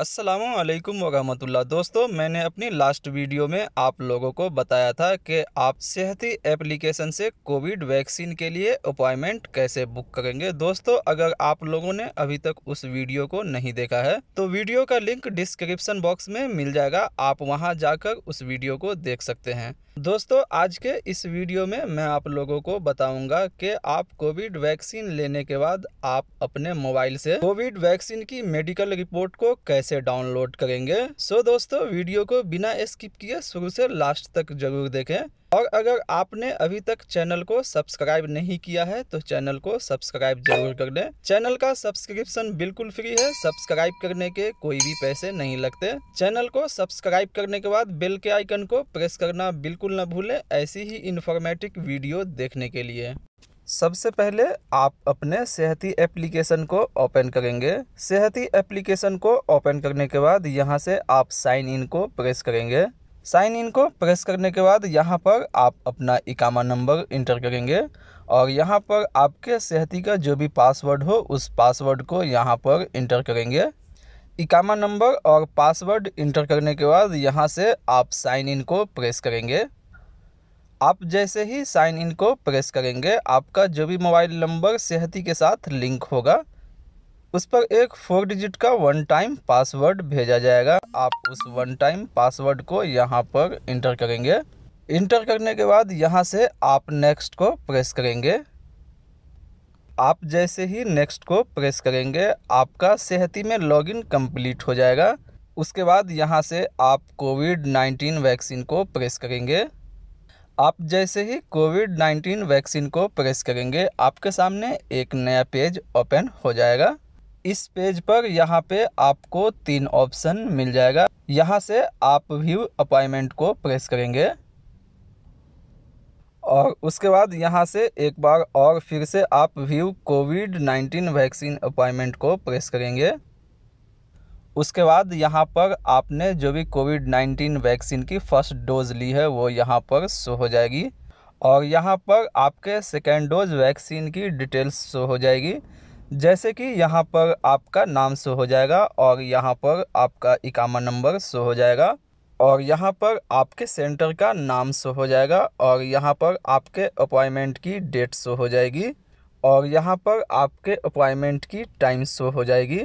असलकम वरहमतुल्ला दोस्तों मैंने अपनी लास्ट वीडियो में आप लोगों को बताया था कि आप सेहती एप्लीकेशन से कोविड वैक्सीन के लिए अपॉइंटमेंट कैसे बुक करेंगे दोस्तों अगर आप लोगों ने अभी तक उस वीडियो को नहीं देखा है तो वीडियो का लिंक डिस्क्रिप्सन बॉक्स में मिल जाएगा आप वहाँ जाकर उस वीडियो को देख सकते हैं दोस्तों आज के इस वीडियो में मैं आप लोगों को बताऊंगा कि आप कोविड वैक्सीन लेने के बाद आप अपने मोबाइल से कोविड वैक्सीन की मेडिकल रिपोर्ट को कैसे डाउनलोड करेंगे सो दोस्तों वीडियो को बिना स्किप किए शुरू से लास्ट तक जरूर देखें और अगर आपने अभी तक चैनल को सब्सक्राइब नहीं किया है तो चैनल को सब्सक्राइब जरूर कर दें चैनल का सब्सक्रिप्शन बिल्कुल फ्री है सब्सक्राइब करने के कोई भी पैसे नहीं लगते चैनल को सब्सक्राइब करने के बाद बेल के आइकन को प्रेस करना बिल्कुल न भूलें ऐसी ही इन्फॉर्मेटिव वीडियो देखने के लिए सबसे पहले आप अपने सेहती एप्लीकेशन को ओपन करेंगे सेहती एप्लीकेशन को ओपन करने के बाद यहाँ से आप साइन इन को प्रेस करेंगे साइन इन को प्रेस करने के बाद यहाँ पर आप अपना इकामा नंबर इंटर करेंगे और यहाँ पर आपके सेहती का जो भी पासवर्ड हो उस पासवर्ड को यहाँ पर इंटर करेंगे इकामा नंबर और पासवर्ड इंटर करने के बाद यहाँ से आप साइन इन को प्रेस करेंगे आप जैसे ही साइन इन को प्रेस करेंगे आपका जो भी मोबाइल नंबर सेहती के साथ लिंक होगा उस पर एक फोर डिजिट का वन टाइम पासवर्ड भेजा जाएगा आप उस वन टाइम पासवर्ड को यहाँ पर इंटर करेंगे इंटर करने के बाद यहाँ से आप नेक्स्ट को प्रेस करेंगे आप जैसे ही नेक्स्ट को प्रेस करेंगे आपका सेहती में लॉगिन कंप्लीट हो जाएगा उसके बाद यहाँ से आप कोविड नाइन्टीन वैक्सीन को प्रेस करेंगे आप जैसे ही कोविड नाइन्टीन वैक्सीन को प्रेस करेंगे आपके सामने एक नया पेज ओपन हो जाएगा इस पेज पर यहाँ पे आपको तीन ऑप्शन मिल जाएगा यहाँ से आप व्यू अपॉइंटमेंट को प्रेस करेंगे और उसके बाद यहाँ से एक बार और फिर से आप view COVID nineteen vaccine appointment को प्रेस करेंगे उसके बाद यहाँ पर आपने जो भी कोविड नाइन्टीन वैक्सीन की फ़र्स्ट डोज ली है वो यहाँ पर शो हो जाएगी और यहाँ पर आपके सेकेंड डोज वैक्सीन की डिटेल्स शो हो जाएगी जैसे कि यहाँ पर आपका नाम शो हो जाएगा और यहाँ पर आपका इकामा नंबर शो हो जाएगा और यहाँ पर आपके सेंटर का नाम शो हो जाएगा और यहाँ पर आपके अपॉइंटमेंट की डेट शो हो जाएगी और यहाँ पर आपके अपॉइंटमेंट की टाइम शो हो जाएगी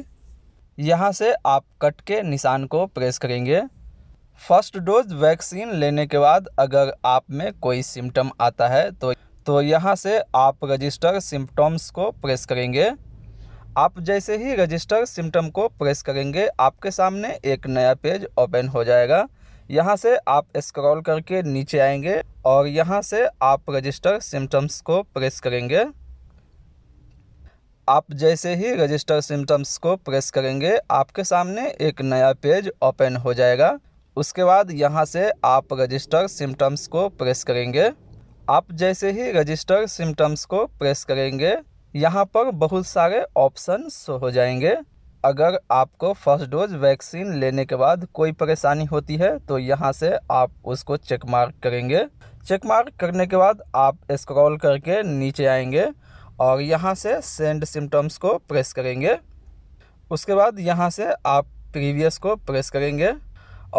यहाँ से आप कट के निशान को प्रेस करेंगे फर्स्ट डोज वैक्सीन लेने के बाद अगर आप में कोई सिम्टम आता है तो तो यहाँ से आप रजिस्टर सिम्टम्स को प्रेस करेंगे आप जैसे ही रजिस्टर सिम्टम को प्रेस करेंगे आपके सामने एक नया पेज ओपन हो जाएगा यहाँ से आप स्क्रॉल करके नीचे आएंगे और यहाँ से आप रजिस्टर सिम्टम्स को प्रेस करेंगे आप जैसे ही रजिस्टर सिम्टम्स को प्रेस करेंगे आपके सामने एक नया पेज ओपन हो जाएगा उसके बाद यहाँ से आप रजिस्टर सिम्टम्स को प्रेस करेंगे आप जैसे ही रजिस्टर सिम्टम्स को प्रेस करेंगे यहाँ पर बहुत सारे ऑप्शन हो जाएंगे अगर आपको फर्स्ट डोज वैक्सीन लेने के बाद कोई परेशानी होती है तो यहाँ से आप उसको चेक मार्क करेंगे चेक मार्क करने के बाद आप स्क्रॉल करके नीचे आएंगे और यहाँ से सेंड सिम्टम्स को प्रेस करेंगे उसके बाद यहाँ से आप प्रीवियस को प्रेस करेंगे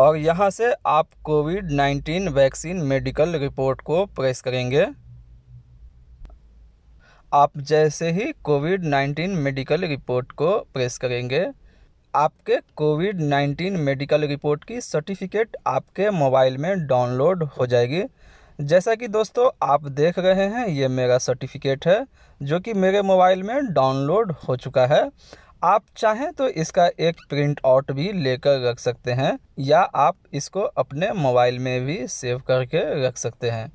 और यहाँ से आप COVID nineteen vaccine medical report को प्रेस करेंगे आप जैसे ही कोविड नाइन्टीन मेडिकल रिपोर्ट को प्रेस करेंगे आपके कोविड नाइन्टीन मेडिकल रिपोर्ट की सर्टिफिकेट आपके मोबाइल में डाउनलोड हो जाएगी जैसा कि दोस्तों आप देख रहे हैं ये मेरा सर्टिफिकेट है जो कि मेरे मोबाइल में डाउनलोड हो चुका है आप चाहें तो इसका एक प्रिंट आउट भी लेकर रख सकते हैं या आप इसको अपने मोबाइल में भी सेव करके रख सकते हैं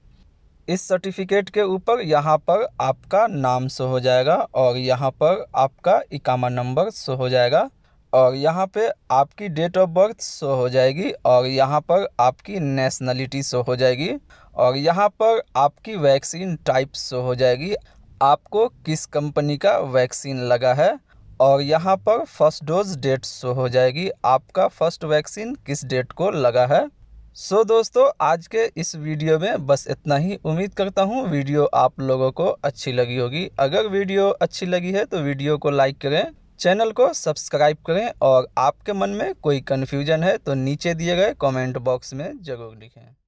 इस सर्टिफिकेट के ऊपर यहाँ पर आपका नाम शो हो जाएगा और यहाँ पर आपका इकामा नंबर शो हो जाएगा और यहाँ पे आपकी डेट ऑफ बर्थ शो हो जाएगी और यहाँ पर आपकी नेशनलिटी शो हो जाएगी और यहाँ पर आपकी वैक्सीन टाइप शो हो जाएगी आपको किस कंपनी का वैक्सीन लगा है और यहाँ पर फर्स्ट डोज डेट शो हो जाएगी आपका फर्स्ट वैक्सीन किस डेट को लगा है सो so, दोस्तों आज के इस वीडियो में बस इतना ही उम्मीद करता हूँ वीडियो आप लोगों को अच्छी लगी होगी अगर वीडियो अच्छी लगी है तो वीडियो को लाइक करें चैनल को सब्सक्राइब करें और आपके मन में कोई कन्फ्यूजन है तो नीचे दिए गए कमेंट बॉक्स में ज़रूर लिखें